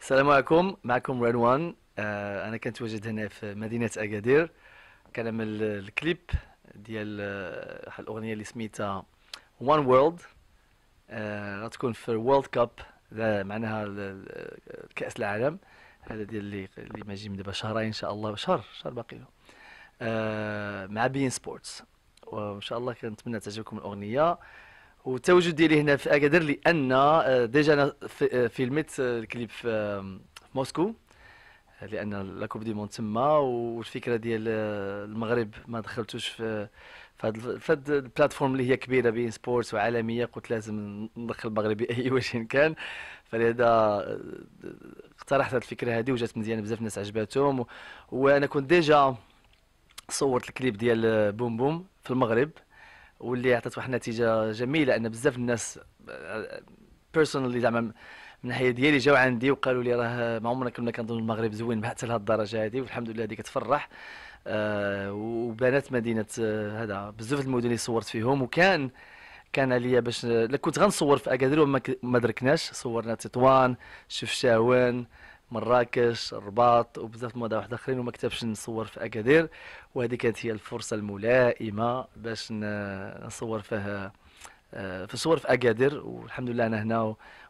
السلام عليكم معكم رين وان آه، انا كنتواجد هنا في مدينه اكادير كنعمل الكليب ديال آه، واحد الاغنيه اللي سميتها وان آه، وورلد غتكون في الوورلد كاب معناها كاس العالم هذا ديال اللي اللي ماجي من دابا شهرين ان شاء الله شهر شهر باقي له مع بين سبورتس وان شاء الله كنتمنى تعجبكم الاغنيه والتواجد ديالي هنا في اكادير لان آه، ديجا انا آه، فيلمت آه، الكليب في موسكو لان لا كوب دي مون تما والفكره ديال المغرب ما دخلتوش في في هاد البلاتفورم اللي هي كبيره بين سبورتس وعالميه قلت لازم ندخل المغرب باي وجه كان فلهذا اقترحت هاد الفكره هذه وجات مزيانه بزاف الناس عجباتهم وانا كنت ديجا صورت الكليب ديال بوم بوم في المغرب واللي عطات واحد النتيجه جميله ان بزاف الناس بيرسونالي آه، زعما من الناحيه ديالي جاو عندي وقالوا لي راه ما عمرنا كنا كنظن المغرب زوين حتى لهذ الدرجه هذه والحمد لله هذه كتفرح آه، وبنات مدينه آه، هذا بزاف المدن اللي صورت فيهم وكان كان عليا باش كنت غنصور في اكادير وما ما دركناش صورنا تطوان شفشاون مراكش الرباط وبزاف المواضيع واحد اخرين وما كتبش نصور في اكادير وهذه كانت هي الفرصه الملائمه باش نصور فيها آه، في صور في اكادير والحمد لله انا هنا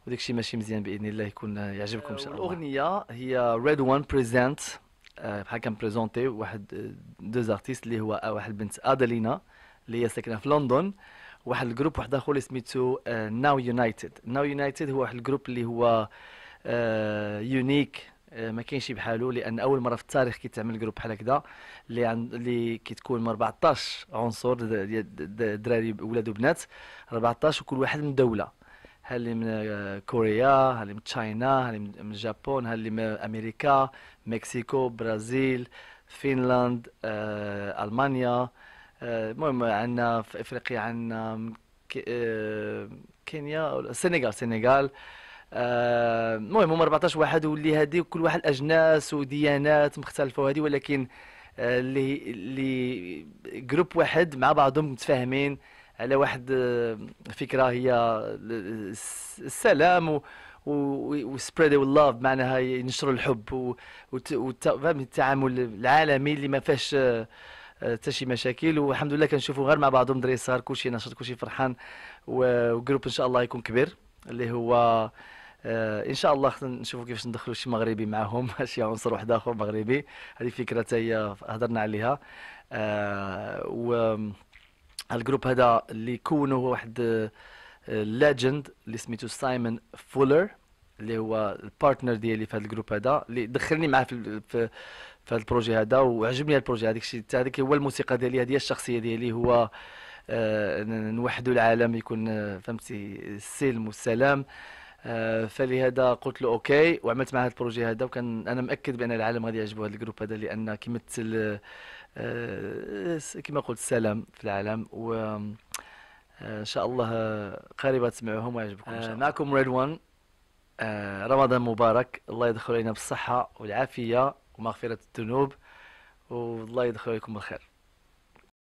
وداك الشيء ماشي مزيان باذن الله يكون يعجبكم ان شاء الله آه، الاغنيه هي ريد وان بريزنت بحال كان بريزونتي واحد دوز آه، ارتيست اللي هو واحد البنت ادلينا اللي هي ساكنه في لندن واحد الجروب واحد اخر اللي سميتو ناو يونايتد ناو يونايتد هو واحد الجروب اللي هو يونيك آه، آه، ما كاينش بحالو لان اول مره في التاريخ كيتعمل جروب بحال هكذا اللي اللي كتكون 14 عنصر دراري ولاد وبنات 14 وكل واحد من دوله ها اللي من آه، كوريا ها اللي من تشاينا ها اللي من جابون ها اللي من امريكا مكسيكو برازيل فينلاند آه، المانيا المهم آه، عندنا في افريقيا عندنا آه، كينيا السنغال آه، آه، المهم هما 14 واحد واللي هادي كل واحد اجناس وديانات مختلفه وهذه ولكن آه، اللي اللي جروب واحد مع بعضهم متفاهمين على واحد آه، فكره هي السلام و وسبريد لاف معناها ينشروا الحب والتعامل العالمي اللي ما فيهش حتى شي مشاكل والحمد لله كنشوفوا غير مع بعضهم دري صار كلشي نشط كلشي فرحان وجروب ان شاء الله يكون كبير اللي هو آه، ان شاء الله نشوفوا كيفاش ندخلوا شي مغربي معاهم شي عنصر واحد اخر مغربي هذه فكره حتى هي هضرنا عليها آه، و الجروب هذا اللي كونوا واحد ليجند آه، اللي سميتو سايمون فولر اللي هو البارتنر ديالي في هذا الجروب هذا اللي دخلني معاه في في, هذا البروجي هذا وعجبني هذا البروجي هذاك الشيء هذاك هو الموسيقى ديالي هذه هي الشخصيه ديالي هو آه نوحدوا العالم يكون فهمتي السلم والسلام آه، فلهذا قلت له اوكي وعملت مع هذا البروجي هذا وكان انا مأكد بان العالم غادي يعجبوا هذا الجروب هذا لان كيمثل آه، كما قلت السلام في العالم و آه، ان شاء الله قريبا تسمعوهم ويعجبكم ان شاء الله معكم ريد وان رمضان مبارك الله يدخل علينا بالصحه والعافيه ومغفره الذنوب والله يدخل عليكم بالخير